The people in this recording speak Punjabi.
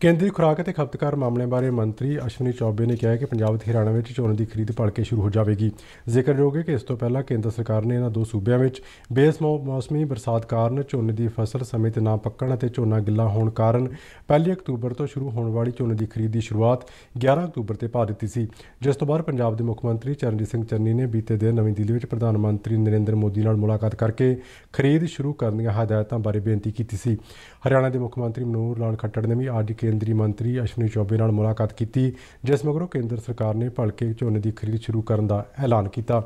ਕੇਂਦਰੀ ਖੁਰਾਕ ਅਤੇ ਖਪਤਕਾਰ ਮਾਮਲੇ ਬਾਰੇ ਮੰਤਰੀ ਅਸ਼ਵਨੀ ਚੌਬੇ ਨੇ ਕਿਹਾ ਕਿ ਪੰਜਾਬ ਤੇ ਹਰਿਆਣਾ ਵਿੱਚ ਝੋਨੇ ਦੀ ਖਰੀਦ ਭਲਕੇ ਸ਼ੁਰੂ ਹੋ ਜਾਵੇਗੀ ਜ਼ਿਕਰਯੋਗ ਹੈ ਕਿ ਇਸ ਤੋਂ ਪਹਿਲਾਂ ਕੇਂਦਰ ਸਰਕਾਰ ਨੇ ਇਹਨਾਂ ਦੋ ਸੂਬਿਆਂ ਵਿੱਚ ਬੇਸ ਮੌਸਮੀ ਬਰਸਾਤ ਕਾਰਨ ਝੋਨੇ ਦੀ ਫਸਲ ਸਮੇਂ ਤੇ ਨਾ ਪੱਕਣ ਅਤੇ ਝੋਨਾ ਗਿੱਲਾ ਹੋਣ ਕਾਰਨ 1 ਅਕਤੂਬਰ ਤੋਂ ਸ਼ੁਰੂ ਹੋਣ ਵਾਲੀ ਝੋਨੇ ਦੀ ਖਰੀਦ ਦੀ ਸ਼ੁਰੂਆਤ 11 ਅਕਤੂਬਰ ਤੇ ਪਾ ਦਿੱਤੀ ਸੀ ਜਿਸ ਤੋਂ ਬਾਅਦ ਪੰਜਾਬ ਦੇ ਮੁੱਖ ਮੰਤਰੀ ਚਰਨਜੀਤ ਸਿੰਘ ਚੰਨੀ ਨੇ ਬੀਤੇ ਦਿਨ ਨਵੀਂ ਦਿੱਲੀ ਵਿੱਚ ਪ੍ਰਧਾਨ ਮੰਤਰੀ ਨਰਿੰਦਰ ਮੋਦੀ ਨਾਲ ਮੁਲਾਕਾਤ ਕਰਕੇ ਖਰੀਦ ਸ਼ੁਰੂ ਕਰਨ ਦੀਆਂ ਹਦਾਇਤਾਂ ਬਾਰੇ ਬੇਨਤੀ ਕੀਤੀ ਸੀ ਹਰਿਆਣਾ ਦੇ ਮੁੱਖ ਮੰਤਰੀ ਮਨੋਹਰ ਲਾਲ ਖੱਟੜ ਨੇ ਵੀ ਅੱਜ ਕੇਂਦਰੀ ਮੰਤਰੀ ਅਸ਼ਵਨੀ ਚੌਬੇ ਨਾਲ ਮੁਲਾਕਾਤ ਕੀਤੀ ਜਿਸ ਮਗਰੋਂ ਕੇਂਦਰ ਸਰਕਾਰ ਨੇ ਭਲਕੇ ਝੋਨੇ ਦੀ ਖਰੀਦ ਸ਼ੁਰੂ ਕਰਨ ਦਾ ਐਲਾਨ ਕੀਤਾ